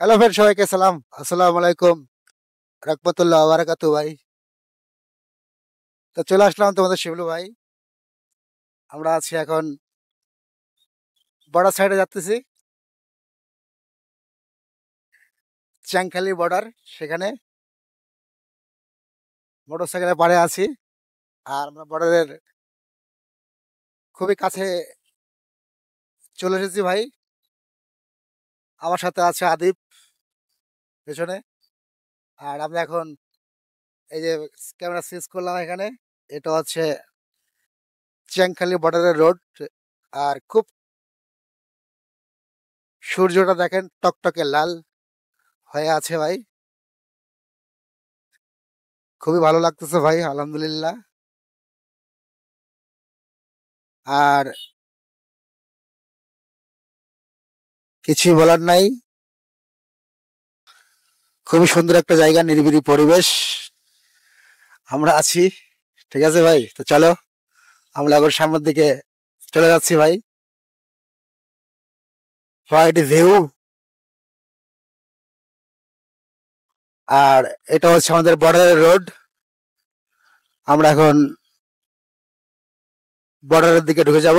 Hello friend সবাইকে সালাম আসসালাম আলাইকুম রকমতুল্লাহ বারাকাতু ভাই তো চলে আসলাম তোমাদের শিবলু ভাই আমরা আছি এখন বর্ডার সাইডে যাচ্তেছি চ্যাংখালি বর্ডার সেখানে মোটর সাইকেলের পাড়ে আছি আর আমরা বর্ডারের খুবই কাছে চলে এসেছি ভাই আমার সাথে আছে আদিপ পেছনে আর আমরা এখন এই যে ক্যামেরা সুইচ করলাম এখানে এটা হচ্ছে চেংখালি বর্ডারের রোড আর খুব সূর্যটা দেখেন টকটকে লাল হয়ে আছে ভাই খুবই ভালো লাগতেছে ভাই আলহামদুলিল্লাহ আর কিছুই বলার নাই খুবই সুন্দর একটা জায়গা নিরিবিলি পরিবেশ আমরা আছি ঠিক আছে ভাই তো চলো আমরা এখন সামনের দিকে চলে যাচ্ছি ভাই ভিউ আর এটা হচ্ছে আমাদের বর্ডারের রোড আমরা এখন বর্ডারের দিকে ঢুকে যাব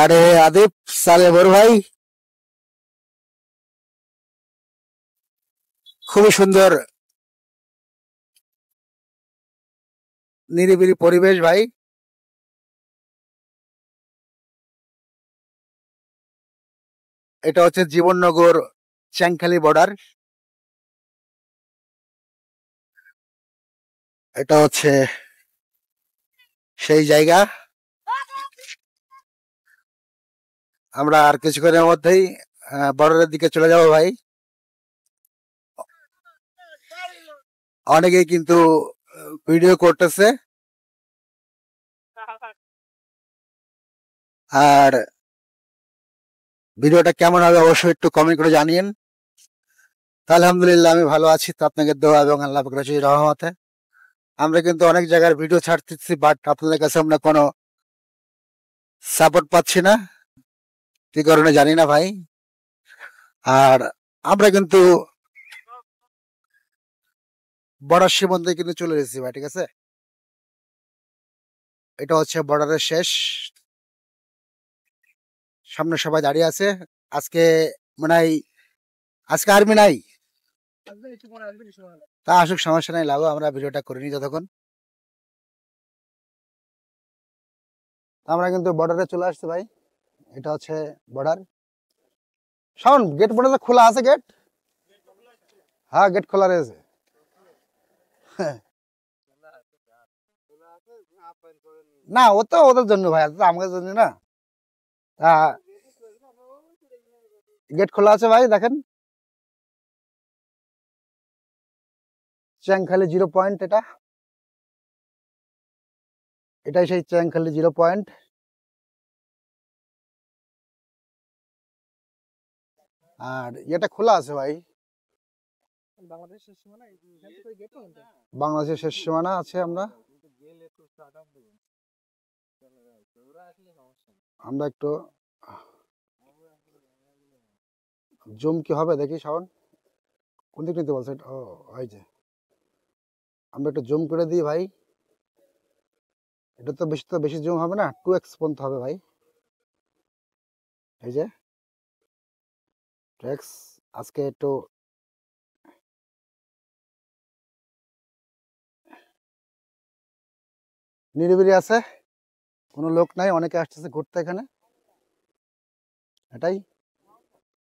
আরে আদিপ সালে বড় ভাই খুবই সুন্দর নিরিবিলি পরিবেশ ভাই এটা হচ্ছে জীবননগর চ্যাংখালি বর্ডার এটা হচ্ছে সেই জায়গা আমরা আর কিছুক্ষণের মধ্যেই বর্ডারের দিকে চলে যাব ভাই অনেকেই কিন্তু ভিডিও করতেছে আর ভিডিওটা কেমন হবে অবশ্যই একটু কমেন্ট করে জানিয়েন তা আলহামদুলিল্লাহ আমি ভালো আছি তো আপনাকে দোয়া এবং আল্লাহ রাজি রহমতে আমরা কিন্তু অনেক জায়গার ভিডিও ছাড়তেছি বাট আপনাদের কাছে আমরা কোনো সাপোর্ট পাচ্ছি না কি কারণে জানি না ভাই আর আমরা কিন্তু বর্ডার সীমান্ত কিন্তু চলে এসেছি ভাই ঠিক আছে এটা হচ্ছে বর্ডারের শেষ সামনে সবাই দাঁড়িয়ে আছে আজকে মানে আজকে আর্মি নাই তা আসুক সমস্যা নাই লাগো আমরা ভিডিওটা করিনি যতক্ষণ আমরা কিন্তু বর্ডারে চলে আসছি ভাই এটা হচ্ছে বর্ডার শাওন গেট বর্ডার খোলা আছে গেট হ্যাঁ গেট খোলা রয়েছে না ও তো ওদের জন্য ভাই তো আমাদের জন্য না তা গেট খোলা আছে ভাই দেখেন চ্যাংখালি জিরো পয়েন্ট এটা এটাই সেই চ্যাংখালি জিরো পয়েন্ট আর এটা খোলা আছে ভাই বাংলাদেশের হ্যাঁ। শেষ সীমানা আছে আমরা আমরা একটু জুম কি হবে দেখি শাওন কোন দিক নিতে বলছে ও এই যে আমরা একটু জুম করে দিই ভাই এটা তো বেশি তো বেশি জুম হবে না টু এক্স পর্যন্ত হবে ভাই এই যে আজকে একটু নিরিবিলি আছে কোনো লোক নাই অনেকে আসতেছে ঘুরতে এখানে এটাই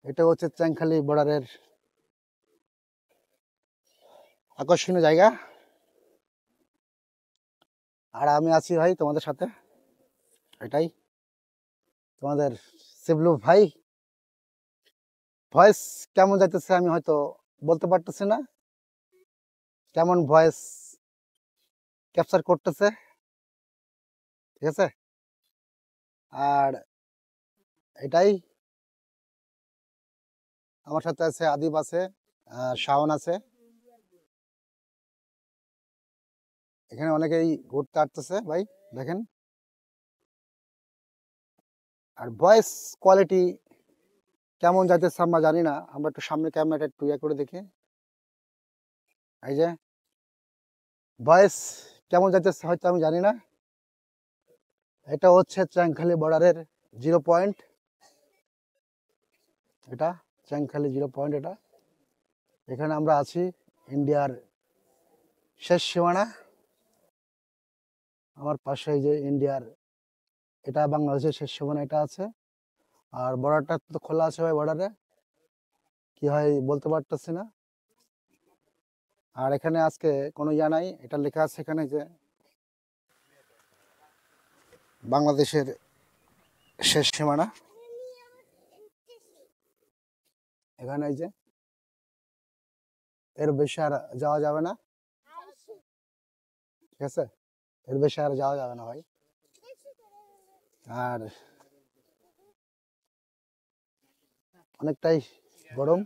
এটা হচ্ছে চ্যাংখালি বর্ডারের আকর্ষণীয় জায়গা আর আমি আছি ভাই তোমাদের সাথে এটাই তোমাদের শিবলু ভাই ভয়েস কেমন যাইতেছে আমি হয়তো বলতে পারতেছি না কেমন ভয়েস ক্যাপচার করতেছে ঠিক আছে আর এটাই আমার সাথে আছে আদিব আছে শাওন আছে এখানে অনেকেই ঘুরতে আসতেছে ভাই দেখেন আর ভয়েস কোয়ালিটি কেমন যাইতেছে আমরা জানি না আমরা একটু সামনে ক্যামেরাটা একটু ইয়ে করে দেখি এই যে ভয়েস কেমন যাইতেছে হয়তো আমি জানি না এটা হচ্ছে চ্যাংখালি বর্ডারের জিরো পয়েন্ট এটা চ্যাংখালি জিরো পয়েন্ট এটা এখানে আমরা আছি ইন্ডিয়ার শেষ সীমানা আমার পাশে যে ইন্ডিয়ার এটা বাংলাদেশের শেষ সীমানা এটা আছে আর বর্ডারটা তো খোলা আছে ভাই বর্ডারে কি হয় বলতে পারতেছি না আর এখানে আজকে কোনো ইয়া নাই এটা লেখা আছে এখানে যে বাংলাদেশের শেষ সীমানা এখানে এই যে এর বেশি আর যাওয়া যাবে না ঠিক আছে এর বেশি আর যাওয়া যাবে না ভাই আর অনেকটাই গরম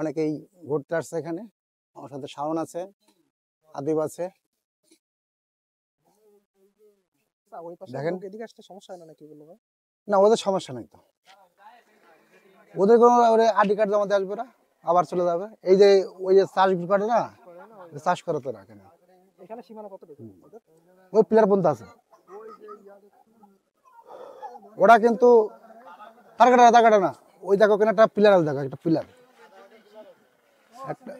অনেকেই ঘুরতে আসছে এখানে আমার সাথে শাওন আছে আদিব আছে দেখেন সমস্যা না ওদের সমস্যা নাই তো ওদের কোনো আইডি কার্ড জমাতে আসবে না আবার চলে যাবে এই যে ওই যে চাষ করে না চাষ করে তো রাখে না এখানে সীমানা ওই প্লেয়ার পর্যন্ত আছে ওরা কিন্তু তার কাটা তার কাটা না ওই দেখো কেন একটা পিলার আছে দেখো একটা পিলার একটা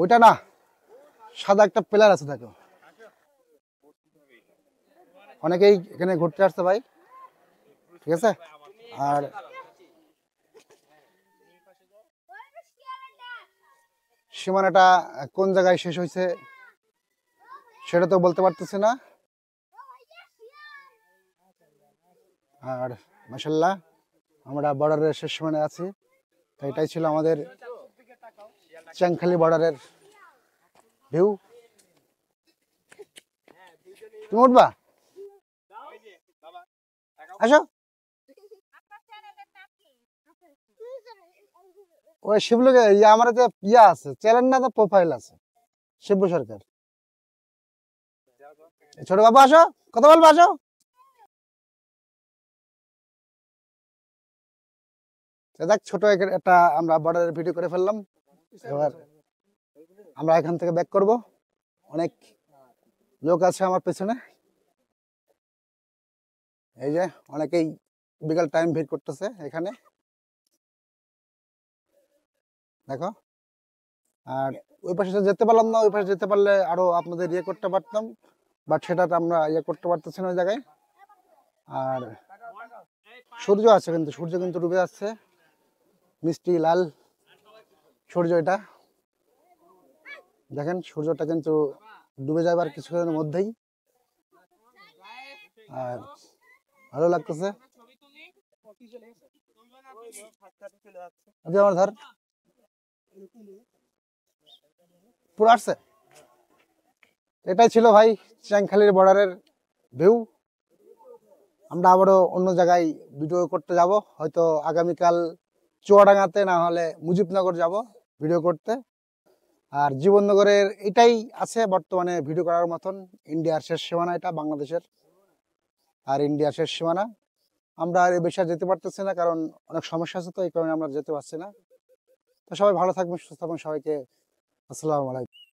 ওইটা না সাদা একটা প্লেয়ার আছে দেখো অনেকেই এখানে ঘুরতে আসছে ভাই ঠিক আছে আর সীমানাটা কোন জায়গায় শেষ হয়েছে সেটা তো বলতে পারতেছে না আর মাসাল্লাহ আমরা বর্ডারের শেষ সীমানায় আছি তো এটাই ছিল আমাদের চ্যাংখালি বর্ডারের ভিউ তুমি উঠবা আসো ওই শিবলোকে ইয়ে আমার যে ইয়া আছে চ্যানেল না প্রোফাইল আছে শিব সরকার ছোট বাবু আসো কথা বলবো আসো দেখ ছোট একটা আমরা বর্ডারের ভিডিও করে ফেললাম এবার আমরা এখান থেকে ব্যাক করব অনেক লোক আছে আমার পেছনে এই যে অনেকেই বিকাল টাইম ভিড় করতেছে এখানে দেখো আর ওই পাশে যেতে পারলাম না ওই পাশে যেতে পারলে আরো আপনাদের ইয়ে করতে পারতাম বাট সেটা আমরা ইয়ে করতে পারতেছি না ওই জায়গায় আর সূর্য আছে কিন্তু সূর্য কিন্তু ডুবে আসছে মিষ্টি লাল সূর্য এটা দেখেন সূর্যটা কিন্তু ডুবে যাবার কিছুক্ষণের মধ্যেই আর ভালো লাগতেছে এটাই ছিল ভাই চ্যাংখালির বর্ডারের ভিউ আমরা আবারও অন্য জায়গায় ভিডিও করতে যাব হয়তো আগামীকাল চুয়াডাঙ্গাতে না হলে মুজিবনগর যাব ভিডিও করতে আর জীবননগরের এটাই আছে বর্তমানে ভিডিও করার মতন ইন্ডিয়ার শেষ সীমানা এটা বাংলাদেশের আর ইন্ডিয়ার শেষ সীমানা আমরা আর এই বিষয়ে যেতে পারতেছি না কারণ অনেক সমস্যা আছে তো এই কারণে আমরা যেতে পারছি না তো সবাই ভালো থাকবেন সুস্থ থাকবেন সবাইকে আসসালামু আলাইকুম